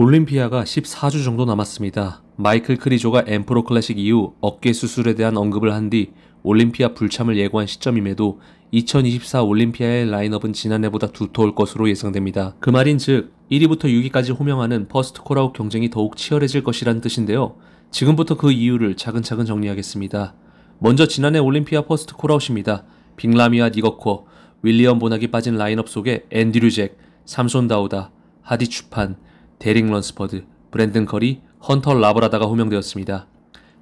올림피아가 14주 정도 남았습니다. 마이클 크리조가 엠프로 클래식 이후 어깨 수술에 대한 언급을 한 뒤 올림피아 불참을 예고한 시점임에도 2024 올림피아의 라인업은 지난해보다 두터울 것으로 예상됩니다. 그 말인 즉 1위부터 6위까지 호명하는 퍼스트 콜아웃 경쟁이 더욱 치열해질 것이란 뜻인데요. 지금부터 그 이유를 차근차근 정리하겠습니다. 먼저 지난해 올림피아 퍼스트 콜아웃입니다. 빅라미와 니거코, 윌리엄 보나기 빠진 라인업 속에 앤디류 잭, 삼손 다우다, 하디 추판, 데릭 런스퍼드, 브랜든 커리, 헌터 라브라다가 호명되었습니다.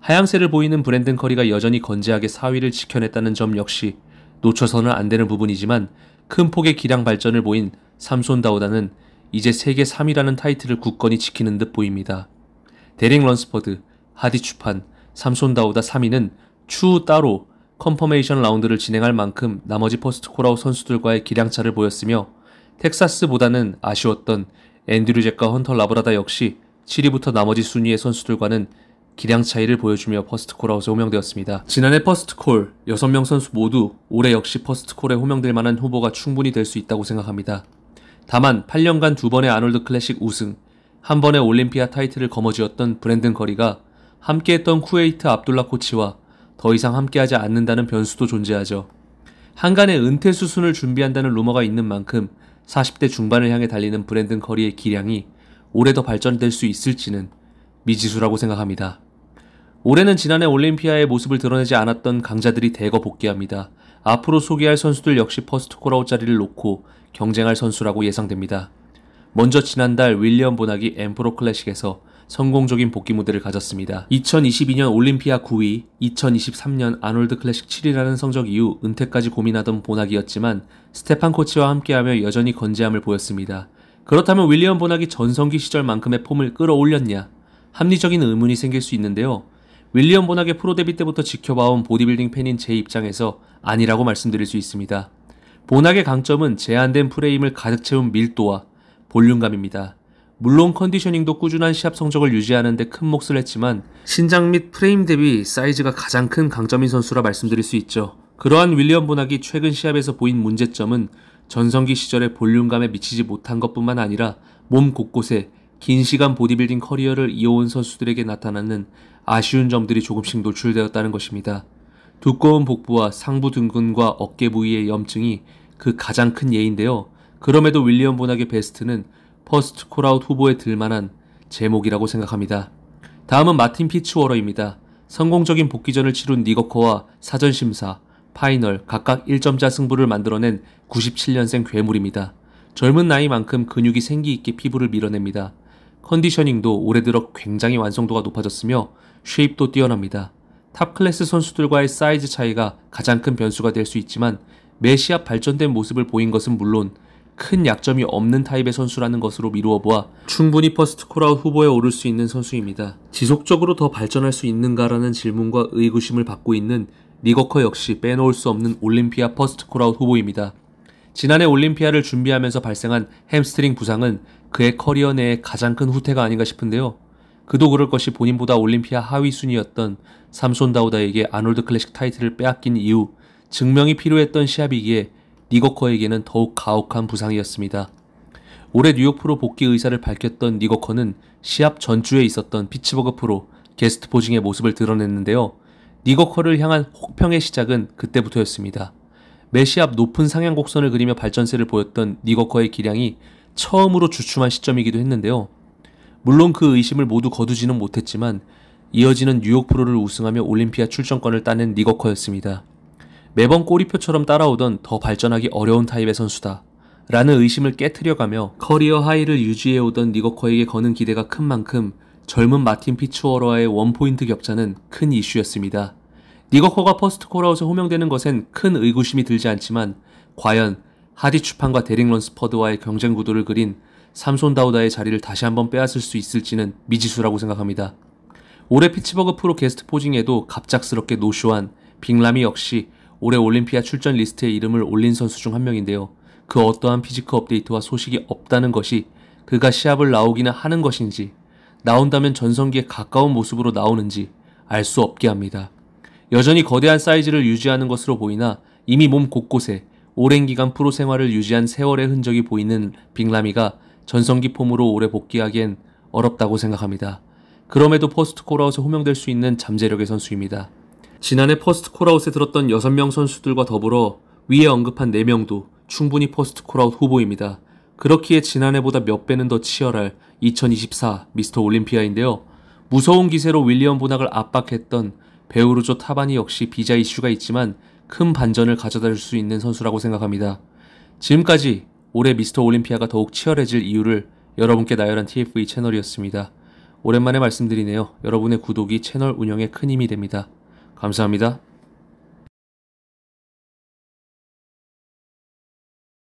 하향세를 보이는 브랜든 커리가 여전히 건재하게 4위를 지켜냈다는 점 역시 놓쳐서는 안 되는 부분이지만 큰 폭의 기량 발전을 보인 삼손 다우다는 이제 세계 3위라는 타이틀을 굳건히 지키는 듯 보입니다. 데링 런스퍼드, 하디 추판, 삼손 다우다 3위는 추후 따로 컨퍼메이션 라운드를 진행할 만큼 나머지 퍼스트 코라우 선수들과의 기량차를 보였으며 텍사스보다는 아쉬웠던 앤드류 잭과 헌터 라브라다 역시 7위부터 나머지 순위의 선수들과는 기량 차이를 보여주며 퍼스트콜아웃에 호명되었습니다. 지난해 퍼스트콜 6명 선수 모두 올해 역시 퍼스트콜에 호명될 만한 후보가 충분히 될 수 있다고 생각합니다. 다만 8년간 두 번의 아놀드 클래식 우승, 한 번의 올림피아 타이틀을 거머쥐었던 브랜든 거리가 함께했던 쿠웨이트 압둘라 코치와 더 이상 함께하지 않는다는 변수도 존재하죠. 한간의 은퇴 수순을 준비한다는 루머가 있는 만큼 40대 중반을 향해 달리는 브랜든 커리의 기량이 올해 더 발전될 수 있을지는 미지수라고 생각합니다. 올해는 지난해 올림피아의 모습을 드러내지 않았던 강자들이 대거 복귀합니다. 앞으로 소개할 선수들 역시 퍼스트 콜아웃 자리를 놓고 경쟁할 선수라고 예상됩니다. 먼저 지난달 윌리엄 보나기 엠프로 클래식에서 성공적인 복귀 무대를 가졌습니다. 2022년 올림피아 9위, 2023년 아놀드 클래식 7위라는 성적 이후 은퇴까지 고민하던 보나기였지만 스테판 코치와 함께하며 여전히 건재함을 보였습니다. 그렇다면 윌리엄 보나기 전성기 시절만큼의 폼을 끌어올렸냐? 합리적인 의문이 생길 수 있는데요. 윌리엄 보나기 프로 데뷔 때부터 지켜봐온 보디빌딩 팬인 제 입장에서 아니라고 말씀드릴 수 있습니다. 보나의 기 강점은 제한된 프레임을 가득 채운 밀도와 볼륨감입니다. 물론 컨디셔닝도 꾸준한 시합 성적을 유지하는 데 큰 몫을 했지만 신장 및 프레임 대비 사이즈가 가장 큰 강점인 선수라 말씀드릴 수 있죠. 그러한 윌리엄 보나기 최근 시합에서 보인 문제점은 전성기 시절의 볼륨감에 미치지 못한 것뿐만 아니라 몸 곳곳에 긴 시간 보디빌딩 커리어를 이어온 선수들에게 나타나는 아쉬운 점들이 조금씩 노출되었다는 것입니다. 두꺼운 복부와 상부 등근과 어깨 부위의 염증이 그 가장 큰 예인데요. 그럼에도 윌리엄 보나기 베스트는 퍼스트 콜아웃 후보에 들만한 제목이라고 생각합니다. 다음은 마틴 피츠워러입니다. 성공적인 복귀전을 치룬 니거커와 사전심사, 파이널 각각 1점자 승부를 만들어낸 97년생 괴물입니다. 젊은 나이만큼 근육이 생기있게 피부를 밀어냅니다. 컨디셔닝도 올해 들어 굉장히 완성도가 높아졌으며 쉐입도 뛰어납니다. 탑클래스 선수들과의 사이즈 차이가 가장 큰 변수가 될 수 있지만 매 시합 발전된 모습을 보인 것은 물론 큰 약점이 없는 타입의 선수라는 것으로 미루어 보아 충분히 퍼스트 콜아웃 후보에 오를 수 있는 선수입니다. 지속적으로 더 발전할 수 있는가라는 질문과 의구심을 받고 있는 리거커 역시 빼놓을 수 없는 올림피아 퍼스트 콜아웃 후보입니다. 지난해 올림피아를 준비하면서 발생한 햄스트링 부상은 그의 커리어 내에 가장 큰 후퇴가 아닌가 싶은데요. 그도 그럴 것이 본인보다 올림피아 하위 순위였던 삼손 다우다에게 아놀드 클래식 타이틀을 빼앗긴 이후 증명이 필요했던 시합이기에 니거커에게는 더욱 가혹한 부상이었습니다. 올해 뉴욕 프로 복귀 의사를 밝혔던 니거커는 시합 전주에 있었던 피츠버그 프로 게스트 포징의 모습을 드러냈는데요. 니거커를 향한 혹평의 시작은 그때부터였습니다. 매시합 높은 상향곡선을 그리며 발전세를 보였던 니거커의 기량이 처음으로 주춤한 시점이기도 했는데요. 물론 그 의심을 모두 거두지는 못했지만 이어지는 뉴욕 프로를 우승하며 올림피아 출전권을 따낸 니거커였습니다. 매번 꼬리표처럼 따라오던 더 발전하기 어려운 타입의 선수다. 라는 의심을 깨트려가며 커리어 하이를 유지해오던 니거커에게 거는 기대가 큰 만큼 젊은 마틴 피츠워러와의 원포인트 격차는 큰 이슈였습니다. 니거커가 퍼스트 코라웃에 호명되는 것엔 큰 의구심이 들지 않지만 과연 하디 추판과 데링 런스퍼드와의 경쟁 구도를 그린 삼손 다우다의 자리를 다시 한번 빼앗을 수 있을지는 미지수라고 생각합니다. 올해 피츠버그 프로 게스트 포징에도 갑작스럽게 노쇼한 빅라미 역시 올해 올림피아 출전 리스트에 이름을 올린 선수 중 한 명인데요. 그 어떠한 피지크 업데이트와 소식이 없다는 것이 그가 시합을 나오기는 하는 것인지 나온다면 전성기에 가까운 모습으로 나오는지 알 수 없게 합니다. 여전히 거대한 사이즈를 유지하는 것으로 보이나 이미 몸 곳곳에 오랜 기간 프로 생활을 유지한 세월의 흔적이 보이는 빅라미가 전성기 폼으로 오래 복귀하기엔 어렵다고 생각합니다. 그럼에도 포스트 코라웃에 호명될 수 있는 잠재력의 선수입니다. 지난해 퍼스트 콜아웃에 들었던 6명 선수들과 더불어 위에 언급한 4명도 충분히 퍼스트 콜아웃 후보입니다. 그렇기에 지난해보다 몇 배는 더 치열할 2024 미스터 올림피아인데요. 무서운 기세로 윌리엄 보낙을 압박했던 배우루조 타반이 역시 비자 이슈가 있지만 큰 반전을 가져다 줄 수 있는 선수라고 생각합니다. 지금까지 올해 미스터 올림피아가 더욱 치열해질 이유를 여러분께 나열한 TFE 채널이었습니다. 오랜만에 말씀드리네요. 여러분의 구독이 채널 운영에 큰 힘이 됩니다. 감사합니다.